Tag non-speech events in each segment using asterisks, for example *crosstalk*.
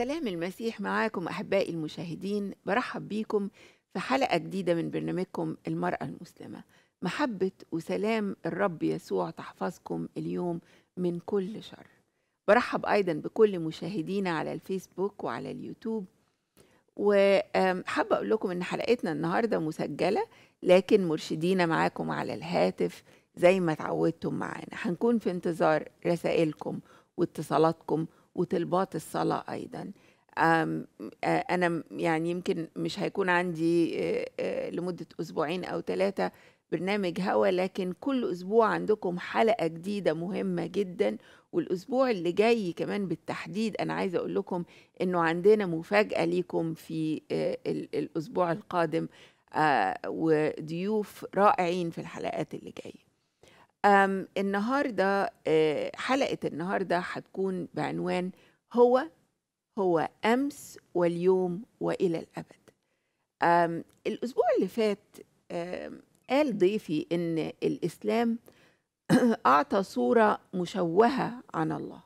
سلام المسيح معاكم أحبائي المشاهدين برحب بيكم في حلقة جديدة من برنامجكم المرأة المسلمة محبة وسلام الرب يسوع تحفظكم اليوم من كل شر برحب أيضا بكل مشاهدينا على الفيسبوك وعلى اليوتيوب وحابة أقول لكم إن حلقتنا النهاردة مسجلة لكن مرشدينا معاكم على الهاتف زي ما تعودتم معانا هنكون في انتظار رسائلكم واتصالاتكم وطلبات الصلاة أيضا أنا يعني يمكن مش هيكون عندي لمدة أسبوعين أو ثلاثة برنامج هوا لكن كل أسبوع عندكم حلقة جديدة مهمة جدا والأسبوع اللي جاي كمان بالتحديد أنا عايزة أقول لكم إنه عندنا مفاجأة ليكم في الأسبوع القادم وضيوف رائعين في الحلقات اللي جايه أم النهارده آه، حلقة النهارده هتكون بعنوان هو هو أمس واليوم وإلى الأبد. أم الأسبوع اللي فات قال ضيفي إن الإسلام *coughs* أعطى صورة مشوهة عن الله.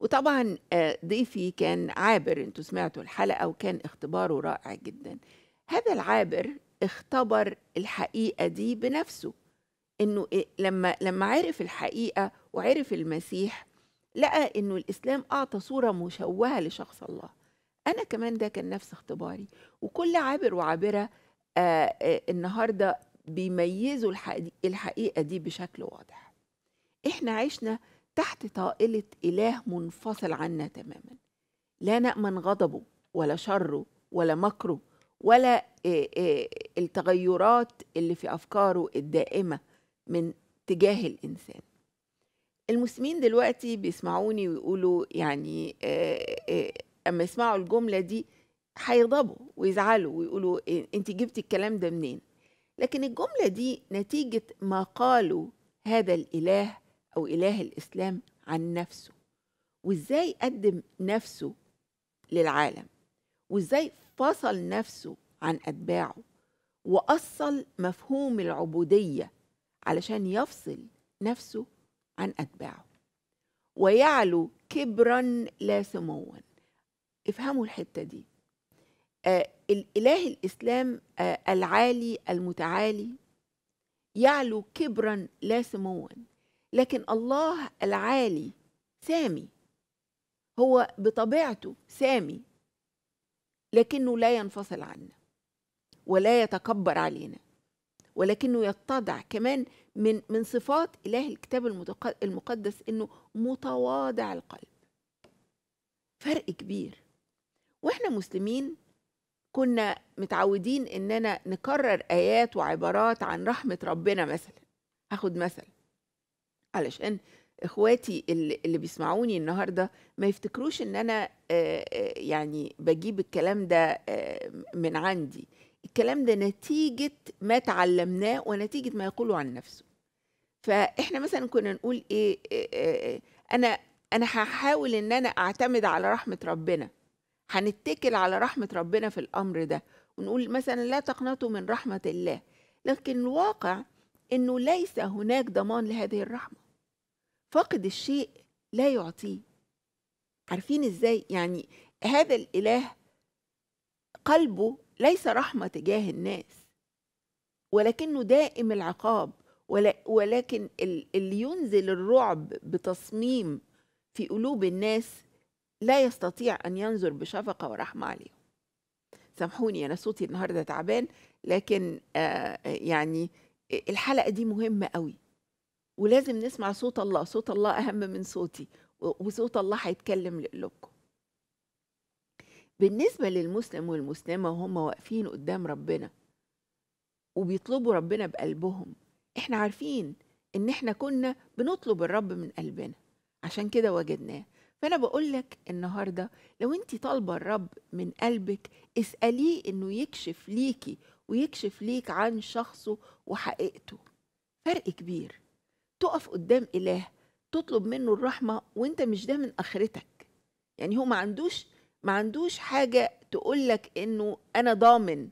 وطبعا آه، ضيفي كان عابر انتوا سمعتوا الحلقة وكان اختباره رائع جدا. هذا العابر اختبر الحقيقة دي بنفسه انه إيه، لما لما عرف الحقيقه وعرف المسيح لقى انه الاسلام اعطى صوره مشوهه لشخص الله انا كمان ده كان نفس اختباري وكل عابر وعابره آآ آه، آآ آه، النهارده بيميزوا الحقيقه دي بشكل واضح احنا عشنا تحت طائله اله منفصل عنا تماما لا نامن غضبه ولا شره ولا مكره ولا آه، التغيرات اللي في افكاره الدائمه من تجاه الانسان المسلمين دلوقتي بيسمعوني ويقولوا يعني آه، آه، اما يسمعوا الجمله دي هيغضبوا ويزعلوا ويقولوا إيه، انت جبتي الكلام ده منين لكن الجمله دي نتيجه ما قالوا هذا الاله او اله الاسلام عن نفسه وازاي قدم نفسه للعالم وازاي فصل نفسه عن اتباعه واصل مفهوم العبوديه علشان يفصل نفسه عن أتباعه ويعلو كبرا لا سموا افهموا الحتة دي آه الإله الإسلام آه العالي المتعالي يعلو كبرا لا سموا لكن الله العالي سامي هو بطبيعته سامي لكنه لا ينفصل عنا ولا يتكبر علينا ولكنه يتضع كمان من من صفات إله الكتاب المقدس إنه متواضع القلب فرق كبير واحنا مسلمين كنا متعودين اننا نكرر ايات وعبارات عن رحمه ربنا مثلا هاخد مثل علشان اخواتي اللي بيسمعوني النهارده ما يفتكروش ان انا آه، آه، يعني بجيب الكلام ده آه، من عندي الكلام ده نتيجة ما تعلمناه ونتيجة ما يقوله عن نفسه فإحنا مثلا كنا نقول إيه،, إيه, إيه, إيه أنا أنا هحاول إن أنا أعتمد على رحمة ربنا هنتكل على رحمة ربنا في الأمر ده ونقول مثلا لا تقنطوا من رحمة الله لكن الواقع إنه ليس هناك ضمان لهذه الرحمة فاقد الشيء لا يعطيه عارفين إزاي يعني هذا الإله قلبه ليس رحمه تجاه الناس ولكنه دائم العقاب ولكن اللي ينزل الرعب بتصميم في قلوب الناس لا يستطيع ان ينظر بشفقه ورحمه عليهم سامحوني انا صوتي النهارده تعبان لكن آه، يعني الحلقه دي مهمه قوي ولازم نسمع صوت الله صوت الله اهم من صوتي وصوت الله هيتكلم لقلوبكم بالنسبة للمسلم والمسلمة وهم واقفين قدام ربنا وبيطلبوا ربنا بقلبهم احنا عارفين ان احنا كنا بنطلب الرب من قلبنا عشان كده وجدناه فانا بقول لك النهارده لو انت طالبه الرب من قلبك اساليه انه يكشف ليكي ويكشف ليك عن شخصه وحقيقته فرق كبير تقف قدام اله تطلب منه الرحمه وانت مش ده من اخرتك يعني هو ما عندوش ما عندوش حاجة تقولك إنه أنا ضامن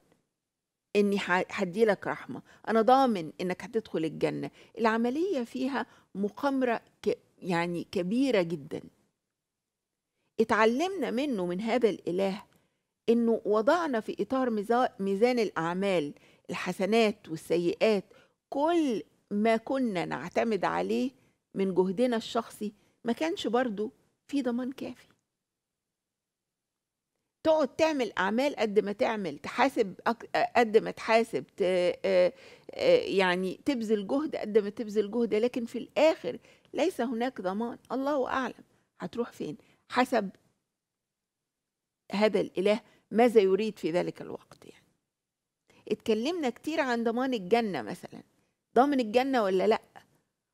إني هديلك رحمة أنا ضامن إنك هتدخل الجنة العملية فيها مقامرة ك... يعني كبيرة جدا اتعلمنا منه من هذا الإله إنه وضعنا في إطار ميزان الأعمال الحسنات والسيئات كل ما كنا نعتمد عليه من جهدنا الشخصي ما كانش برضه في ضمان كافي تقعد تعمل اعمال قد ما تعمل تحاسب قد ما تحاسب آه، آه، يعني تبذل جهد قد ما تبذل جهد لكن في الاخر ليس هناك ضمان الله اعلم هتروح فين حسب هذا الاله ماذا يريد في ذلك الوقت يعني اتكلمنا كتير عن ضمان الجنه مثلا ضامن الجنه ولا لا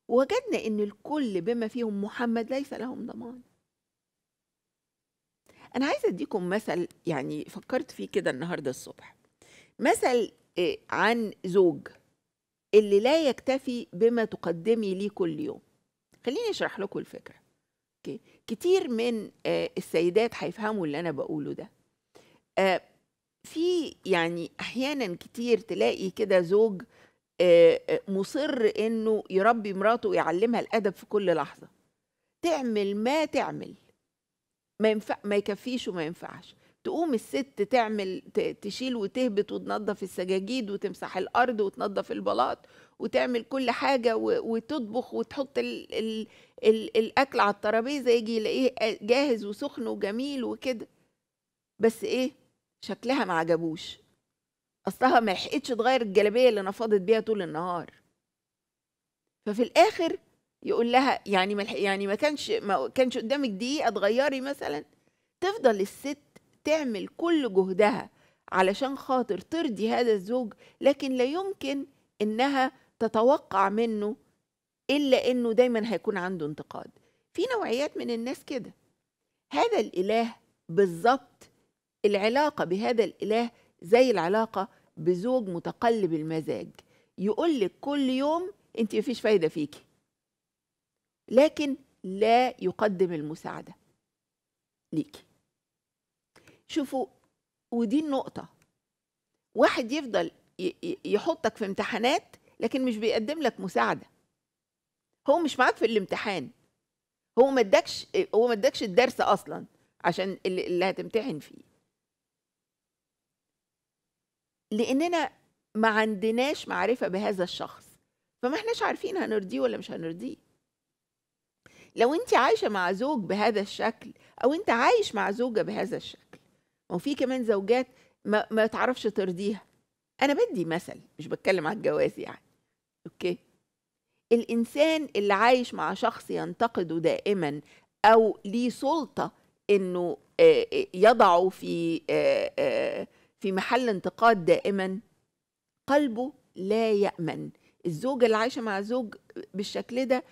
وجدنا ان الكل بما فيهم محمد ليس لهم ضمان أنا عايزة أديكم مثل يعني فكرت فيه كده النهاردة الصبح مثل آه، عن زوج اللي لا يكتفي بما تقدمي ليه كل يوم خليني أشرح لكم الفكرة أوكي. كتير من آه، السيدات هيفهموا اللي أنا بقوله ده آه، في يعني أحيانا كتير تلاقي كده زوج مصر إنه يربي مراته ويعلمها الأدب في كل لحظة تعمل ما تعمل ما ينفع ما يكفيش وما ينفعش تقوم الست تعمل تشيل وتهبط وتنظف السجاجيد وتمسح الارض وتنظف البلاط وتعمل كل حاجه وتطبخ وتحط الـ الـ الـ الاكل على الترابيزه يجي يلاقيه جاهز وسخن وجميل وكده بس ايه شكلها ما عجبوش اصلها ما لحقتش تغير الجلابيه اللي نفضت بيها طول النهار ففي الاخر يقول لها يعني ما يعني ما كانش ما كانش قدامك دقيقه تغيري مثلا تفضل الست تعمل كل جهدها علشان خاطر ترضي هذا الزوج لكن لا يمكن انها تتوقع منه الا انه دايما هيكون عنده انتقاد في نوعيات من الناس كده هذا الاله بالظبط العلاقه بهذا الاله زي العلاقه بزوج متقلب المزاج يقول لك كل يوم انت مفيش فايده فيكي لكن لا يقدم المساعدة ليكي شوفوا ودي النقطة واحد يفضل يحطك في امتحانات لكن مش بيقدم لك مساعدة هو مش معاك في الامتحان هو ما ادكش هو ما ادكش الدرس اصلا عشان اللي هتمتحن فيه لاننا ما عندناش معرفه بهذا الشخص فما احناش عارفين هنرضيه ولا مش هنرضيه لو انت عايشه مع زوج بهذا الشكل او انت عايش مع زوجه بهذا الشكل وفي كمان زوجات ما, ما تعرفش ترضيها انا بدي مثل مش بتكلم على الجواز يعني اوكي الانسان اللي عايش مع شخص ينتقده دائما او ليه سلطه انه آه، آه، يضعه في آه، في محل انتقاد دائما قلبه لا يامن الزوجه اللي عايشه مع زوج بالشكل ده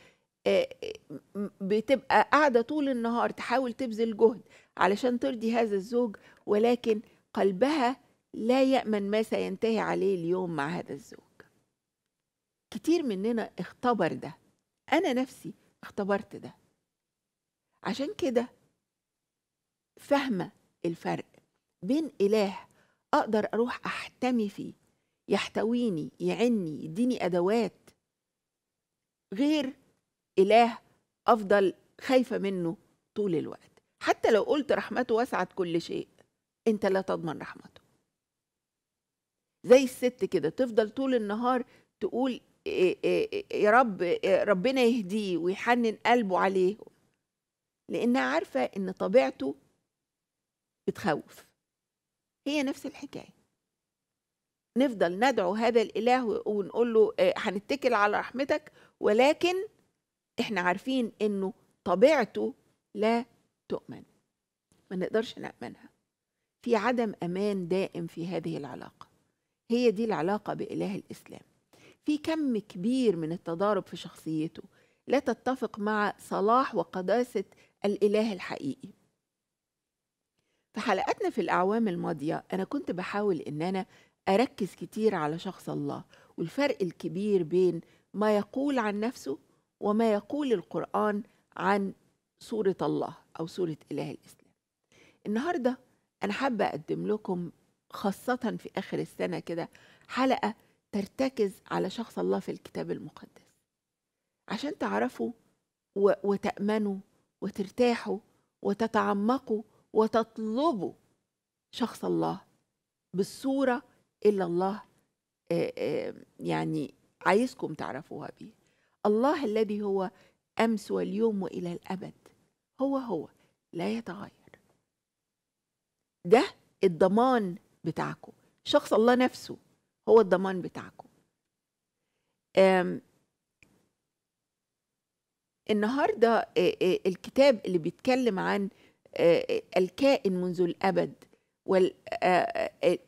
آه، آه، بتبقى قاعدة طول النهار تحاول تبذل جهد علشان ترضي هذا الزوج ولكن قلبها لا يأمن ما سينتهي عليه اليوم مع هذا الزوج كتير مننا اختبر ده أنا نفسي اختبرت ده عشان كده فاهمة الفرق بين إله أقدر أروح أحتمي فيه يحتويني يعني يديني أدوات غير إله أفضل خايفة منه طول الوقت حتى لو قلت رحمته وسعت كل شيء أنت لا تضمن رحمته زي الست كده تفضل طول النهار تقول يا رب ربنا يهديه ويحنن قلبه عليه لأنها عارفة إن طبيعته بتخوف هي نفس الحكاية نفضل ندعو هذا الإله ونقول له هنتكل على رحمتك ولكن احنا عارفين انه طبيعته لا تؤمن ما نقدرش نأمنها في عدم أمان دائم في هذه العلاقة هي دي العلاقة بإله الإسلام في كم كبير من التضارب في شخصيته لا تتفق مع صلاح وقداسة الإله الحقيقي في حلقاتنا في الأعوام الماضية أنا كنت بحاول إن أنا أركز كتير على شخص الله والفرق الكبير بين ما يقول عن نفسه وما يقول القرآن عن سورة الله أو سورة إله الإسلام النهاردة أنا حابة أقدم لكم خاصة في آخر السنة كده حلقة ترتكز على شخص الله في الكتاب المقدس عشان تعرفوا وتأمنوا وترتاحوا وتتعمقوا وتطلبوا شخص الله بالصورة اللي الله يعني عايزكم تعرفوها بيه الله الذي هو امس واليوم والى الابد هو هو لا يتغير ده الضمان بتاعكم شخص الله نفسه هو الضمان بتاعكم النهارده الكتاب اللي بيتكلم عن الكائن منذ الابد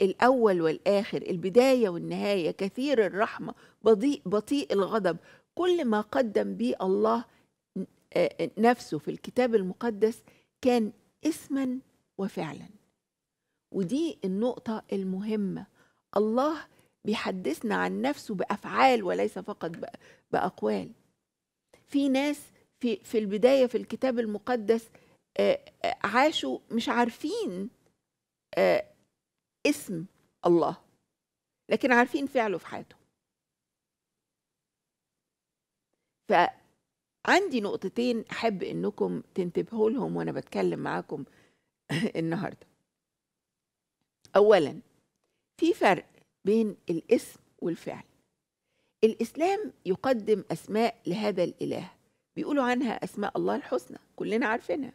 الاول والاخر البدايه والنهايه كثير الرحمه بطيء بطيء الغضب كل ما قدم به الله آه، آه، نفسه في الكتاب المقدس كان اسما وفعلا ودي النقطة المهمة الله بيحدثنا عن نفسه بأفعال وليس فقط بأقوال في ناس في, في البداية في الكتاب المقدس آه، عاشوا مش عارفين اسم الله لكن عارفين فعله في حياتهم فعندي نقطتين احب انكم تنتبهوا لهم وانا بتكلم معاكم *laughs* النهارده اولا في فرق بين الاسم والفعل الاسلام يقدم اسماء لهذا الاله بيقولوا عنها اسماء الله الحسنى كلنا عارفينها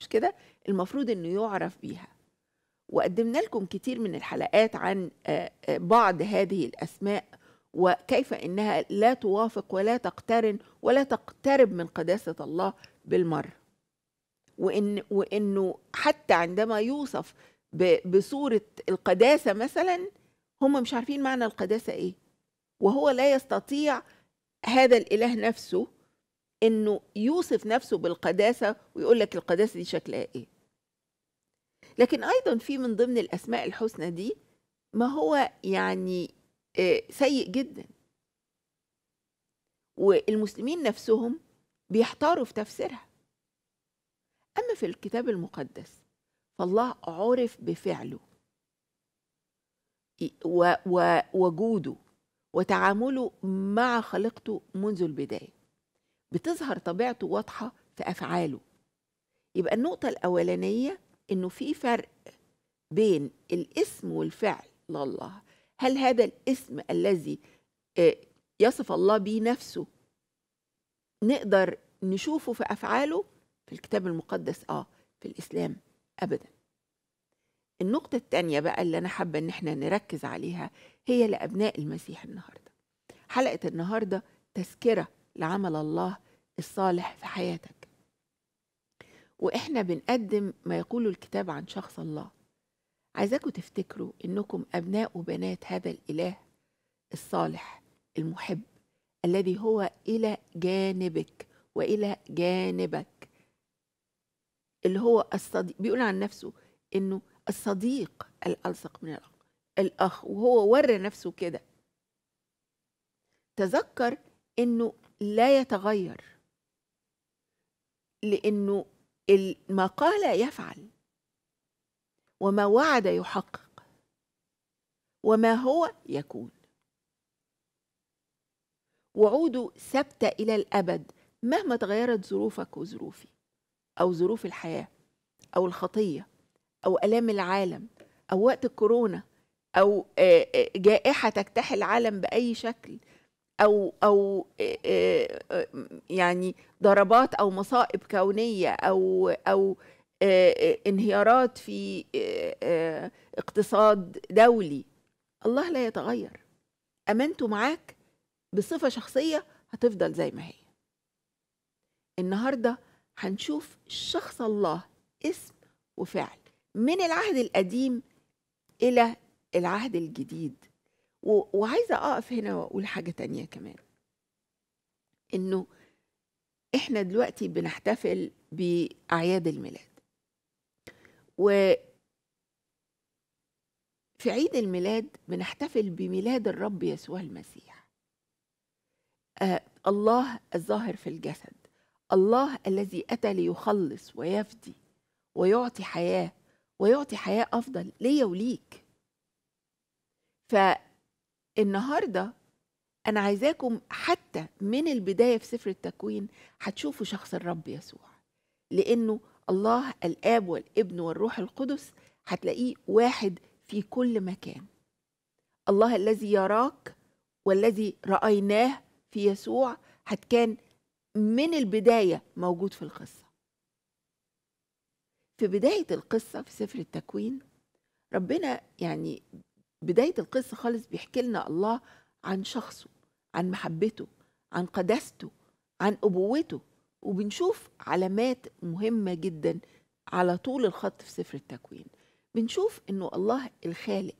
مش كده المفروض انه يعرف بيها وقدمنا لكم كتير من الحلقات عن آه، آه، بعض هذه الاسماء وكيف انها لا توافق ولا تقترن ولا تقترب من قداسه الله بالمر وان وانه حتى عندما يوصف بصوره القداسه مثلا هم مش عارفين معنى القداسه ايه وهو لا يستطيع هذا الاله نفسه انه يوصف نفسه بالقداسه ويقول لك القداسه دي شكلها ايه لكن ايضا في من ضمن الاسماء الحسنى دي ما هو يعني آه، سيء جدا والمسلمين نفسهم بيحتاروا في تفسيرها أما في الكتاب المقدس فالله عرف بفعله ووجوده وتعامله مع خليقته منذ البداية بتظهر طبيعته واضحة في أفعاله يبقى النقطة الأولانية إنه في فرق بين الاسم والفعل لله هل هذا الاسم الذي آه، يصف الله به نفسه نقدر نشوفه في افعاله في الكتاب المقدس اه في الاسلام ابدا النقطة الثانية بقى اللي أنا حابة إن احنا نركز عليها هي لأبناء المسيح النهاردة حلقة النهاردة تذكرة لعمل الله الصالح في حياتك وإحنا بنقدم ما يقوله الكتاب عن شخص الله عايزاكم تفتكروا إنكم أبناء وبنات هذا الإله الصالح المحب الذي هو إلى جانبك وإلى جانبك اللي هو الصديق بيقول عن نفسه إنه الصديق الألصق من الأخ الأخ وهو ورى نفسه كده تذكر إنه لا يتغير لأنه ما قال يفعل وما وعد يحقق وما هو يكون وعوده ثابتة إلى الأبد مهما تغيرت ظروفك وظروفي أو ظروف الحياة أو الخطية أو ألام العالم أو وقت الكورونا أو آه، آه، جائحة تجتاح العالم بأي شكل أو أو آه، يعني ضربات أو مصائب كونية أو أو آه، آه، انهيارات في آه، اقتصاد دولي الله لا يتغير امانته معاك بصفه شخصيه هتفضل زي ما هي النهارده هنشوف شخص الله اسم وفعل من العهد القديم الى العهد الجديد وعايزه اقف هنا واقول حاجه تانية كمان انه احنا دلوقتي بنحتفل باعياد الميلاد و في عيد الميلاد بنحتفل بميلاد الرب يسوع المسيح آه الله الظاهر في الجسد الله الذي اتى ليخلص ويفدي ويعطي حياه ويعطي حياه افضل ليا وليك فالنهارده انا عايزاكم حتى من البدايه في سفر التكوين هتشوفوا شخص الرب يسوع لانه الله الاب والابن والروح القدس هتلاقيه واحد في كل مكان الله الذي يراك والذي رايناه في يسوع هتكان من البدايه موجود في القصه في بدايه القصه في سفر التكوين ربنا يعني بدايه القصه خالص بيحكي لنا الله عن شخصه عن محبته عن قداسته عن ابوته وبنشوف علامات مهمة جدا على طول الخط في سفر التكوين بنشوف انه الله الخالق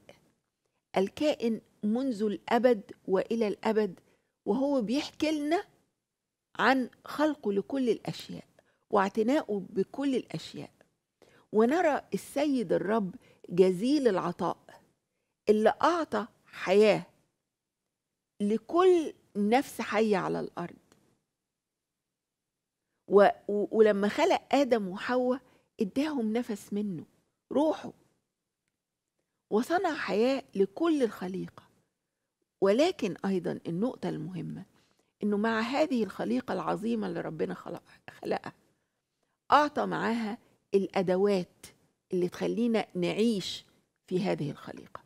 الكائن منذ الابد والى الابد وهو بيحكي لنا عن خلقه لكل الاشياء واعتناؤه بكل الاشياء ونرى السيد الرب جزيل العطاء اللي اعطى حياه لكل نفس حيه على الارض و... و... ولما خلق آدم وحواء اداهم نفس منه روحه وصنع حياة لكل الخليقة ولكن أيضا النقطة المهمة إنه مع هذه الخليقة العظيمة اللي ربنا خلقها أعطى معاها الأدوات اللي تخلينا نعيش في هذه الخليقة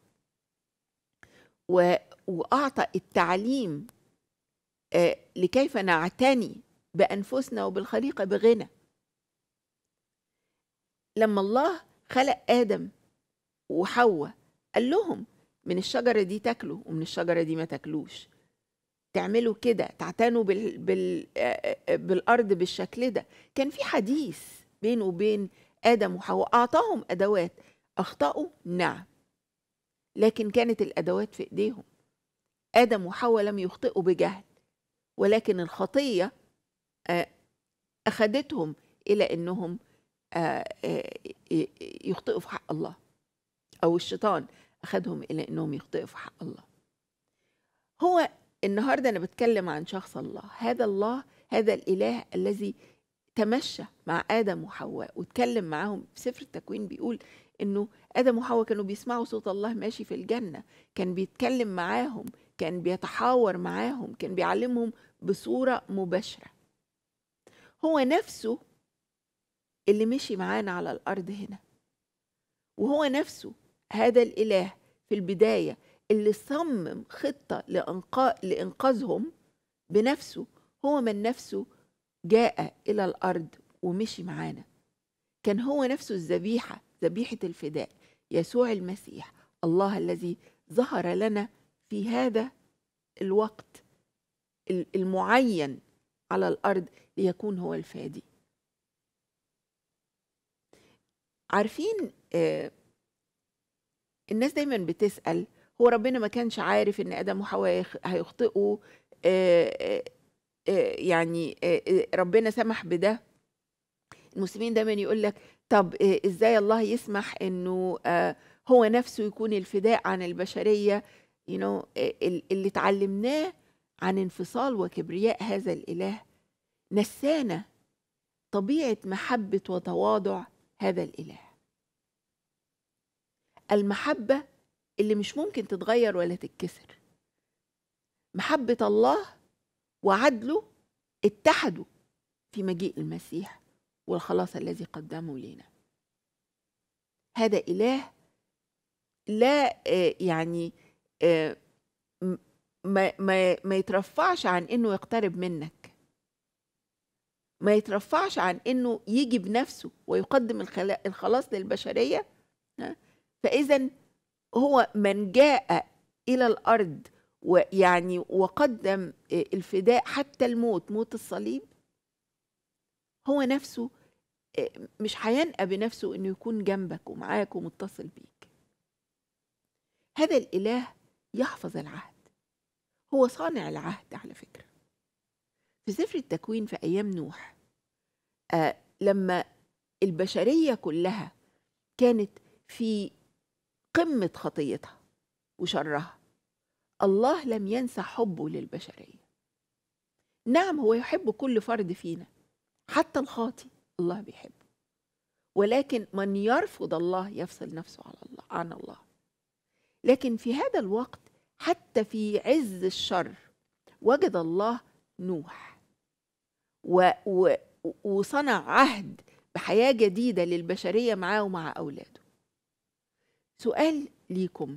و... وأعطى التعليم آه، لكيف نعتني بأنفسنا وبالخليقة بغنى لما الله خلق آدم وحواء قال لهم من الشجرة دي تاكلوا ومن الشجرة دي ما تاكلوش تعملوا كده تعتنوا بال... بال... بالأرض بالشكل ده كان في حديث بينه وبين آدم وحواء أعطاهم أدوات أخطأوا نعم لكن كانت الأدوات في إيديهم آدم وحواء لم يخطئوا بجهل ولكن الخطية آه، أخدتهم إلى أنهم آه، آه، يخطئوا في حق الله أو الشيطان أخدهم إلى أنهم يخطئوا في حق الله هو النهاردة أنا بتكلم عن شخص الله هذا الله هذا الإله الذي تمشى مع آدم وحواء واتكلم معاهم في سفر التكوين بيقول إنه آدم وحواء كانوا بيسمعوا صوت الله ماشي في الجنة كان بيتكلم معاهم كان بيتحاور معاهم كان بيعلمهم بصورة مباشرة هو نفسه اللي مشي معانا على الارض هنا وهو نفسه هذا الاله في البدايه اللي صمم خطه لإنقاء لانقاذهم بنفسه هو من نفسه جاء الى الارض ومشي معانا كان هو نفسه الذبيحه ذبيحه الفداء يسوع المسيح الله الذي ظهر لنا في هذا الوقت المعين على الارض ليكون هو الفادي عارفين آه الناس دايما بتسأل هو ربنا ما كانش عارف ان ادم وحواء هيخطئوا آه آه, آه، يعني آه، آه، ربنا سمح بده المسلمين دايما يقول لك طب ازاي الله يسمح انه هو نفسه يكون الفداء عن البشريه you know, اللي اتعلمناه عن انفصال وكبرياء هذا الاله نسانا طبيعه محبه وتواضع هذا الاله المحبه اللي مش ممكن تتغير ولا تتكسر محبه الله وعدله اتحدوا في مجيء المسيح والخلاص الذي قدمه لنا هذا اله لا آه، يعني آه، ما, ما, ما يترفعش عن انه يقترب منك ما يترفعش عن انه يجي بنفسه ويقدم الخلاص للبشريه فاذا هو من جاء الى الارض ويعني وقدم آه، الفداء حتى الموت موت الصليب هو نفسه آه، مش هينأى بنفسه انه يكون جنبك ومعاك ومتصل بيك هذا الاله يحفظ العهد هو صانع العهد على فكره في سفر التكوين في ايام نوح آه لما البشرية كلها كانت في قمة خطيتها وشرها الله لم ينسى حبه للبشرية نعم هو يحب كل فرد فينا حتى الخاطي الله بيحبه ولكن من يرفض الله يفصل نفسه على الله عن الله لكن في هذا الوقت حتى في عز الشر وجد الله نوح و... و... وصنع عهد بحياة جديدة للبشرية معاه ومع أولاده سؤال ليكم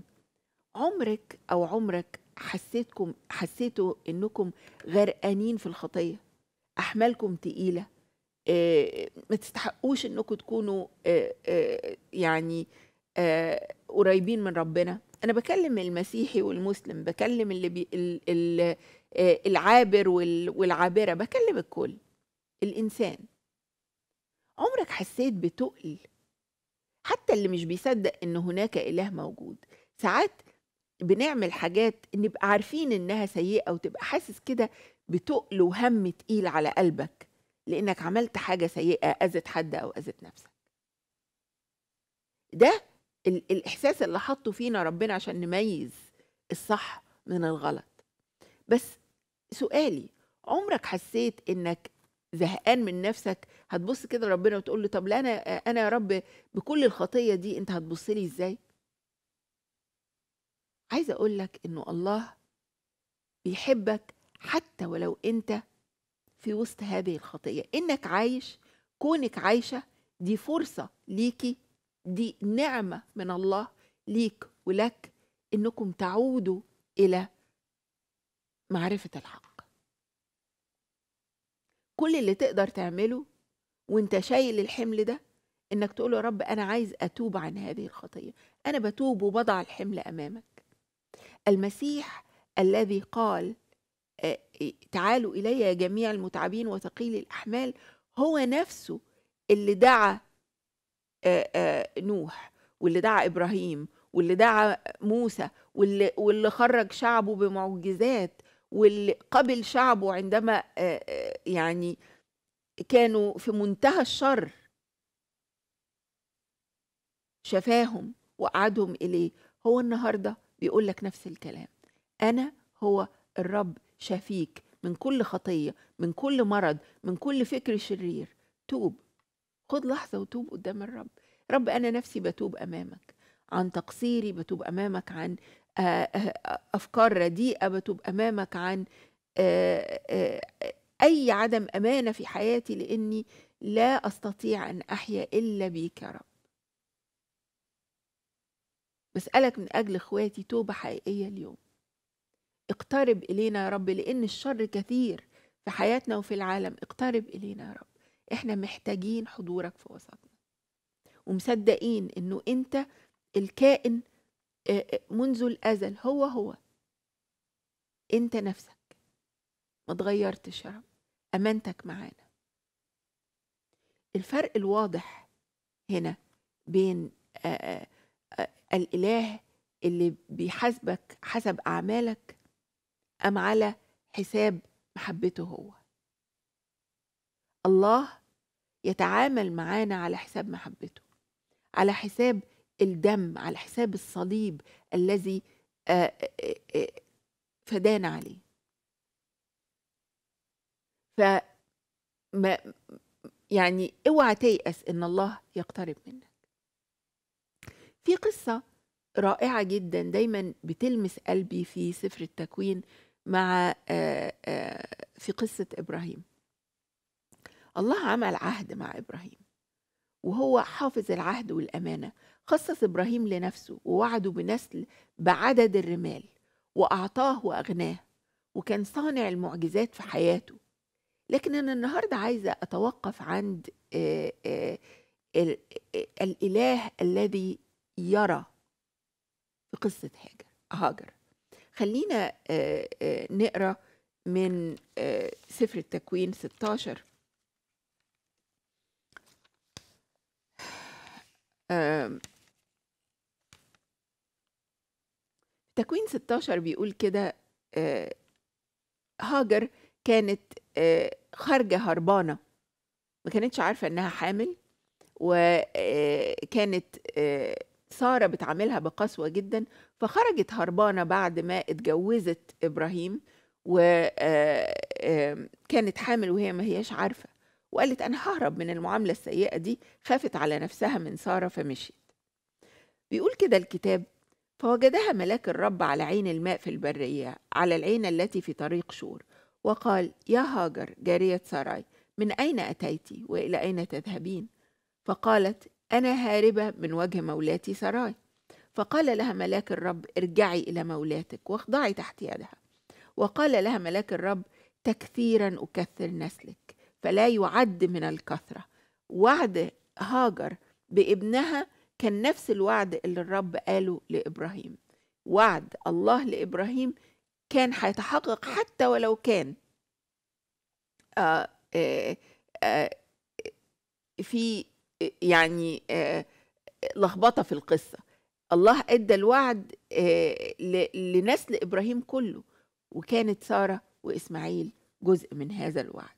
عمرك أو عمرك حسيتكم حسيتوا إنكم غرقانين في الخطية أحمالكم تقيلة آه، ما تستحقوش إنكم تكونوا آه، آه، يعني قريبين من ربنا أنا بكلم المسيحي والمسلم بكلم اللي بي العابر والعابرة بكلم الكل الإنسان عمرك حسيت بتقل حتى اللي مش بيصدق إن هناك إله موجود ساعات بنعمل حاجات نبقى عارفين إنها سيئة وتبقى حاسس كده بتقل وهم تقيل على قلبك لأنك عملت حاجة سيئة أذت حد أو أذت نفسك ده الإحساس اللي حطه فينا ربنا عشان نميز الصح من الغلط بس سؤالي عمرك حسيت انك زهقان من نفسك هتبص كده لربنا وتقول له طب لا انا انا يا رب بكل الخطيه دي انت هتبص لي ازاي عايزه اقول لك انه الله بيحبك حتى ولو انت في وسط هذه الخطيه انك عايش كونك عايشه دي فرصه ليكي دي نعمه من الله ليك ولك انكم تعودوا الى معرفه الحق كل اللي تقدر تعمله وانت شايل الحمل ده انك تقول يا رب انا عايز اتوب عن هذه الخطيه انا بتوب وبضع الحمل امامك المسيح الذي قال آه، آه، تعالوا الي يا جميع المتعبين وثقيل الاحمال هو نفسه اللي دعا آه، نوح واللي دعا ابراهيم واللي دعا موسى واللي, واللي خرج شعبه بمعجزات واللي قبل شعبه عندما آه، آه، يعني كانوا في منتهى الشر شفاهم وقعدهم إليه هو النهاردة بيقول لك نفس الكلام أنا هو الرب شفيك من كل خطية من كل مرض من كل فكر شرير توب خد لحظة وتوب قدام الرب رب أنا نفسي بتوب أمامك عن تقصيري بتوب أمامك عن آه، آه، افكار رديئه بتب امامك عن آه، اي عدم امانه في حياتي لاني لا استطيع ان احيا الا بيك يا رب بسالك من اجل اخواتي توبه حقيقيه اليوم اقترب الينا يا رب لان الشر كثير في حياتنا وفي العالم اقترب الينا يا رب احنا محتاجين حضورك في وسطنا ومصدقين انه انت الكائن آه، آه، منذ الأزل هو هو أنت نفسك ما تغيرتش يا رب أمانتك معانا الفرق الواضح هنا بين آه، الإله اللي بيحاسبك حسب أعمالك أم على حساب محبته هو الله يتعامل معانا على حساب محبته على حساب الدم على حساب الصليب الذي آه، آه، آه، فدانا عليه ف يعني اوعى تيأس ان الله يقترب منك في قصة رائعة جدا دايما بتلمس قلبي في سفر التكوين مع في قصة إبراهيم الله عمل عهد مع إبراهيم وهو حافظ العهد والأمانة خصص إبراهيم لنفسه ووعده بنسل بعدد الرمال وأعطاه وأغناه وكان صانع المعجزات في حياته لكن أنا النهاردة عايزة أتوقف عند آه، آه، آه، الإله الذي يرى في قصة هاجر هاجر خلينا نقرا من سفر التكوين 16 تكوين 16 بيقول كده آه، هاجر كانت آه، خارجة هربانة ما كانتش عارفة إنها حامل وكانت آه، سارة بتعاملها بقسوة جدا فخرجت هربانة بعد ما اتجوزت إبراهيم وكانت حامل وهي ما هياش عارفة وقالت أنا ههرب من المعاملة السيئة دي خافت على نفسها من سارة فمشيت بيقول كده الكتاب فوجدها ملاك الرب على عين الماء في البرية على العين التي في طريق شور وقال يا هاجر جارية سراي من أين أتيت وإلى أين تذهبين؟ فقالت أنا هاربة من وجه مولاتي سراي فقال لها ملاك الرب ارجعي إلى مولاتك واخضعي تحت يدها وقال لها ملاك الرب تكثيرا أكثر نسلك فلا يعد من الكثرة وعد هاجر بابنها كان نفس الوعد اللي الرب قاله لابراهيم وعد الله لابراهيم كان هيتحقق حتى ولو كان آه، آه، آه، في يعني لخبطه في القصه الله ادى الوعد لنسل ابراهيم كله وكانت ساره واسماعيل جزء من هذا الوعد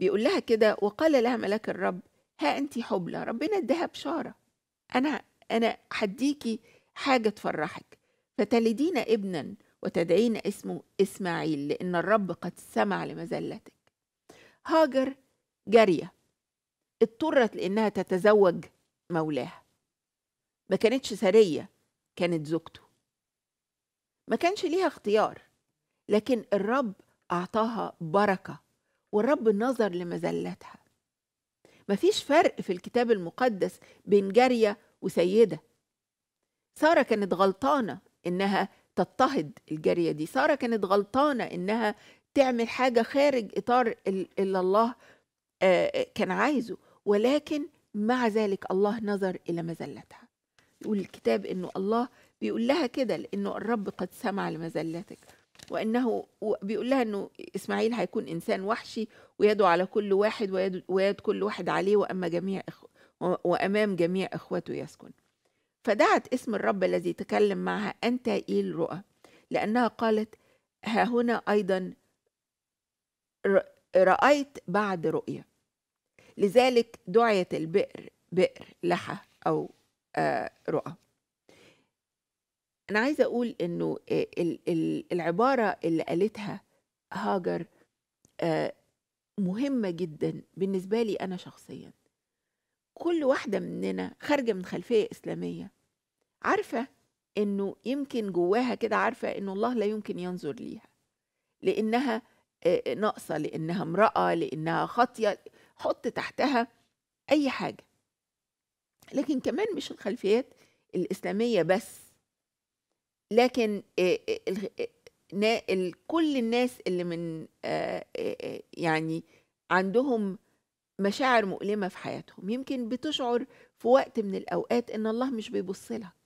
بيقول لها كده وقال لها ملاك الرب ها انت حبلى ربنا اداها بشاره أنا أنا هديكي حاجة تفرحك فتلدين ابنا وتدعين اسمه إسماعيل لأن الرب قد سمع لمذلتك هاجر جارية اضطرت لأنها تتزوج مولاها ما كانتش سرية كانت زوجته ما كانش ليها اختيار لكن الرب أعطاها بركة والرب نظر لمذلتها مفيش فرق في الكتاب المقدس بين جارية وسيدة سارة كانت غلطانة إنها تضطهد الجارية دي سارة كانت غلطانة إنها تعمل حاجة خارج إطار اللي الله آه، آه، كان عايزه ولكن مع ذلك الله نظر إلى مذلتها يقول الكتاب إنه الله بيقول لها كده لأنه الرب قد سمع لمذلتك وانه بيقول لها انه اسماعيل هيكون انسان وحشي ويده على كل واحد ويد, ويد كل واحد عليه وأما جميع إخ... وأمام جميع إخوته يسكن فدعت اسم الرب الذي تكلم معها أنت إيل رؤى لأنها قالت ها هنا أيضا رأيت بعد رؤية لذلك دعيت البئر بئر لحى أو آه، رؤى أنا عايزة أقول إنه العبارة اللي قالتها هاجر آه، مهمة جدا بالنسبة لي أنا شخصيا كل واحدة مننا خارجة من خلفية إسلامية عارفة إنه يمكن جواها كده عارفة إنه الله لا يمكن ينظر ليها لأنها آه، آه، ناقصة لأنها امرأة لأنها خاطية حط تحتها أي حاجة لكن كمان مش الخلفيات الإسلامية بس لكن آه، كل الناس اللي من آه، آه، آه، يعني عندهم مشاعر مؤلمة في حياتهم يمكن بتشعر في وقت من الأوقات إن الله مش بيبص لك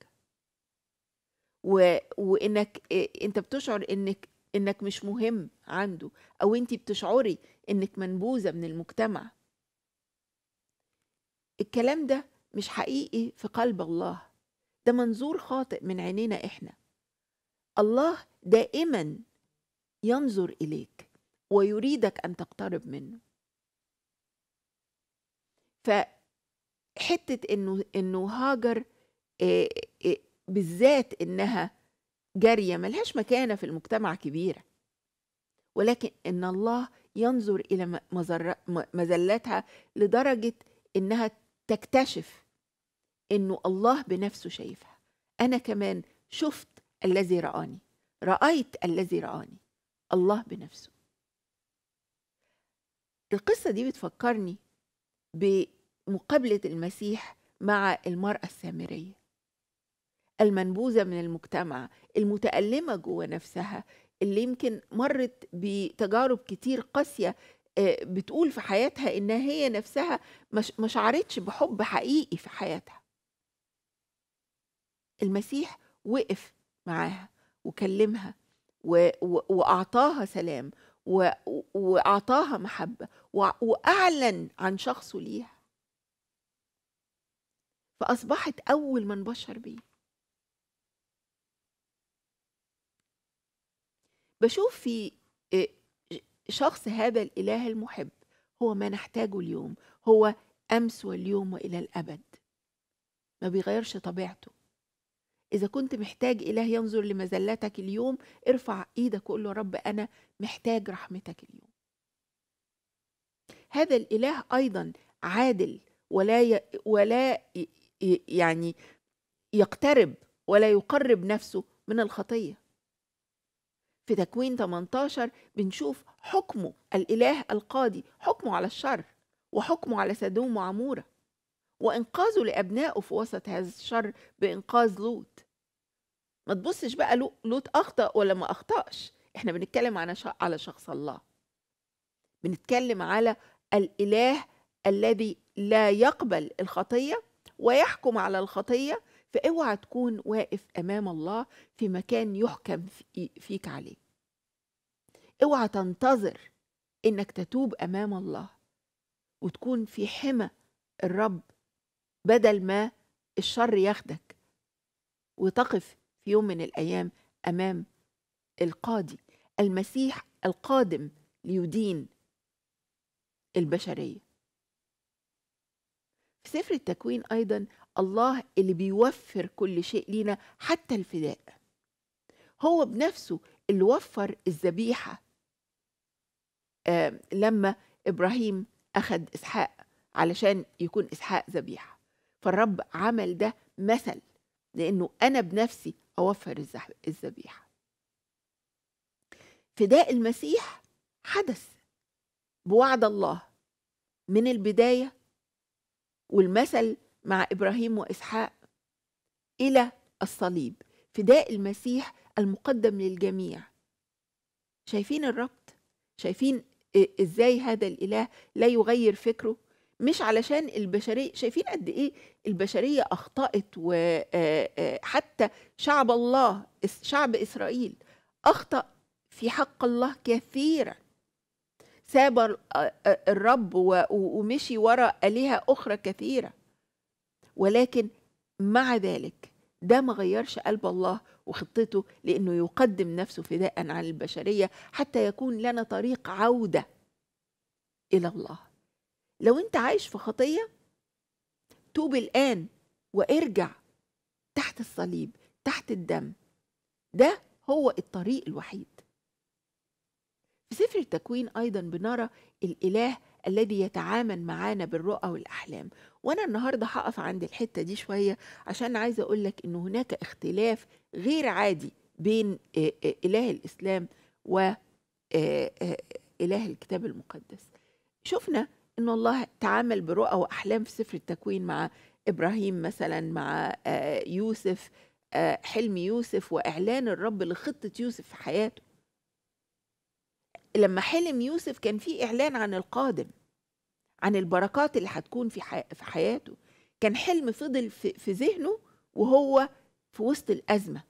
و... وإنك أنت بتشعر إنك إنك مش مهم عنده أو أنت بتشعري إنك منبوذة من المجتمع الكلام ده مش حقيقي في قلب الله ده منظور خاطئ من عينينا إحنا الله دائما ينظر اليك ويريدك ان تقترب منه فحته انه انه هاجر آه، آه، بالذات انها جاريه ملهاش مكانه في المجتمع كبيره ولكن ان الله ينظر الى مزلتها لدرجه انها تكتشف انه الله بنفسه شايفها انا كمان شفت الذي راني رأيت الذي رآني الله بنفسه القصة دي بتفكرني بمقابلة المسيح مع المرأة السامرية المنبوذة من المجتمع المتألمة جوه نفسها اللي يمكن مرت بتجارب كتير قاسية آه، بتقول في حياتها إنها هي نفسها ما شعرتش بحب حقيقي في حياتها المسيح وقف معاها وكلمها و... و... واعطاها سلام و... واعطاها محبه و... واعلن عن شخصه ليها فاصبحت اول من بشر بيه بشوف في آه، شخص هذا الاله المحب هو ما نحتاجه اليوم هو امس واليوم والى الابد ما بيغيرش طبيعته إذا كنت محتاج إله ينظر لمذلتك اليوم ارفع إيدك وقول له رب أنا محتاج رحمتك اليوم هذا الإله أيضا عادل ولا ي... ولا ي... يعني يقترب ولا يقرب نفسه من الخطية في تكوين 18 بنشوف حكمه الإله القاضي حكمه على الشر وحكمه على سدوم وعمورة وإنقاذه لأبنائه في وسط هذا الشر بإنقاذ لوط ما تبصش بقى لوط أخطأ ولا ما أخطأش إحنا بنتكلم على على شخص الله بنتكلم على الإله الذي لا يقبل الخطية ويحكم على الخطية فاوعى تكون واقف امام الله في مكان يحكم فيك عليه اوعى تنتظر انك تتوب امام الله وتكون في حمى الرب بدل ما الشر ياخدك وتقف في يوم من الايام امام القاضي المسيح القادم ليدين البشريه في سفر التكوين ايضا الله اللي بيوفر كل شيء لينا حتى الفداء هو بنفسه اللي وفر الذبيحه لما ابراهيم اخذ اسحاق علشان يكون اسحاق ذبيحه فالرب عمل ده مثل لأنه أنا بنفسي أوفر الذبيحة فداء المسيح حدث بوعد الله من البداية والمثل مع إبراهيم وإسحاق إلى الصليب فداء المسيح المقدم للجميع شايفين الربط شايفين إزاي هذا الإله لا يغير فكره مش علشان البشرية شايفين قد إيه البشرية أخطأت وحتى شعب الله شعب إسرائيل أخطأ في حق الله كثيرا ساب الرب ومشي وراء آلهة أخرى كثيرة ولكن مع ذلك ده ما غيرش قلب الله وخطته لأنه يقدم نفسه فداء عن البشرية حتى يكون لنا طريق عودة إلى الله لو انت عايش في خطيه توب الان وارجع تحت الصليب تحت الدم ده هو الطريق الوحيد في سفر التكوين ايضا بنرى الاله الذي يتعامل معانا بالرؤى والاحلام وانا النهارده هقف عند الحته دي شويه عشان عايزه اقول لك ان هناك اختلاف غير عادي بين آه، آه، اله الاسلام واله آه، الكتاب المقدس شفنا إن الله تعامل برؤى وأحلام في سفر التكوين مع إبراهيم مثلا مع آه، يوسف آه، حلم يوسف وإعلان الرب لخطة يوسف في حياته لما حلم يوسف كان في إعلان عن القادم عن البركات اللي هتكون في, في حياته كان حلم فضل في, في ذهنه وهو في وسط الأزمة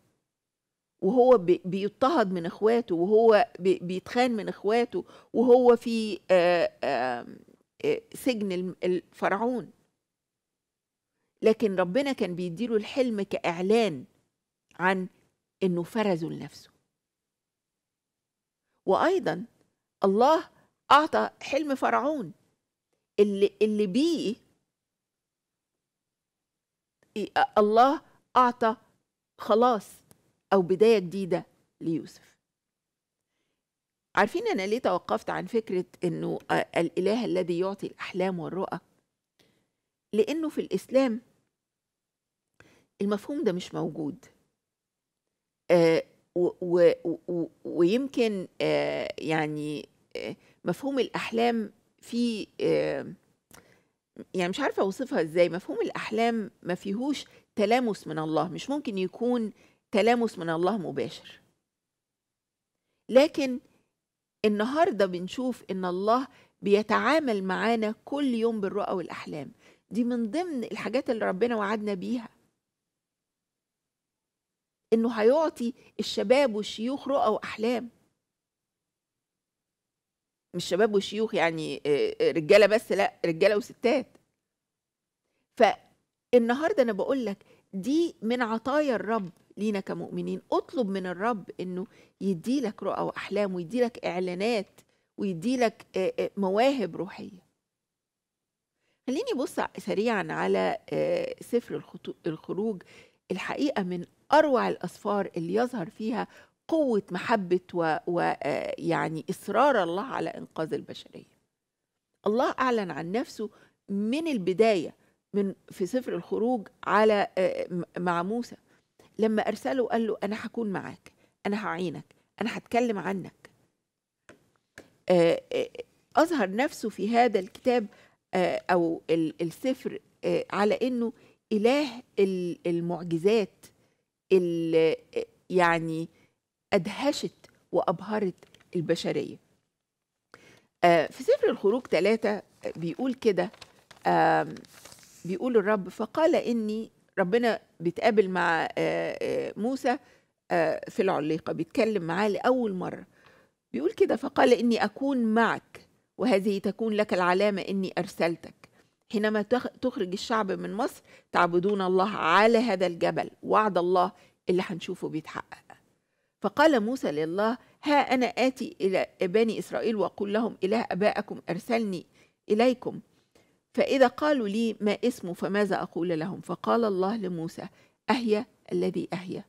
وهو بيضطهد من إخواته وهو بيتخان من إخواته وهو في آآ آه، آآ سجن الفرعون لكن ربنا كان بيديله الحلم كإعلان عن إنه فرزه لنفسه وأيضا الله أعطى حلم فرعون اللي, اللي بيه الله أعطى خلاص أو بداية جديدة ليوسف عارفين أنا ليه توقفت عن فكرة أنه آه، الإله الذي يعطي الأحلام والرؤى لأنه في الإسلام المفهوم ده مش موجود آه و و ويمكن آه يعني آه مفهوم الأحلام في آه، يعني مش عارفة أوصفها إزاي مفهوم الأحلام ما فيهوش تلامس من الله مش ممكن يكون تلامس من الله مباشر لكن النهارده بنشوف ان الله بيتعامل معانا كل يوم بالرؤى والاحلام دي من ضمن الحاجات اللي ربنا وعدنا بيها انه هيعطي الشباب والشيوخ رؤى واحلام مش شباب وشيوخ يعني آه، آه، رجاله بس لا رجاله وستات فالنهارده انا بقول لك دي من عطايا الرب لينا كمؤمنين اطلب من الرب انه يديلك رؤى واحلام ويديلك اعلانات ويديلك آه، آه، مواهب روحيه خليني بص سريعا على آه، سفر الخروج الحقيقه من اروع الاسفار اللي يظهر فيها قوه محبه ويعني اصرار الله على انقاذ البشريه الله اعلن عن نفسه من البدايه من في سفر الخروج على مع موسى لما أرسله قال له أنا هكون معاك أنا هعينك أنا هتكلم عنك آه، آه، أظهر نفسه في هذا الكتاب آه، أو السفر على أنه إله المعجزات اللي يعني أدهشت وأبهرت البشرية في سفر الخروج ثلاثة بيقول كده بيقول الرب فقال إني ربنا بيتقابل مع آه، آه، موسى آه، في العليقة بيتكلم معاه لأول مرة بيقول كده فقال إني أكون معك وهذه تكون لك العلامة إني أرسلتك حينما تخرج الشعب من مصر تعبدون الله على هذا الجبل وعد الله اللي هنشوفه بيتحقق فقال موسى لله ها أنا آتي إلى بني إسرائيل وأقول لهم إله أبائكم أرسلني إليكم فإذا قالوا لي ما اسمه فماذا أقول لهم فقال الله لموسى أهي الذي أهي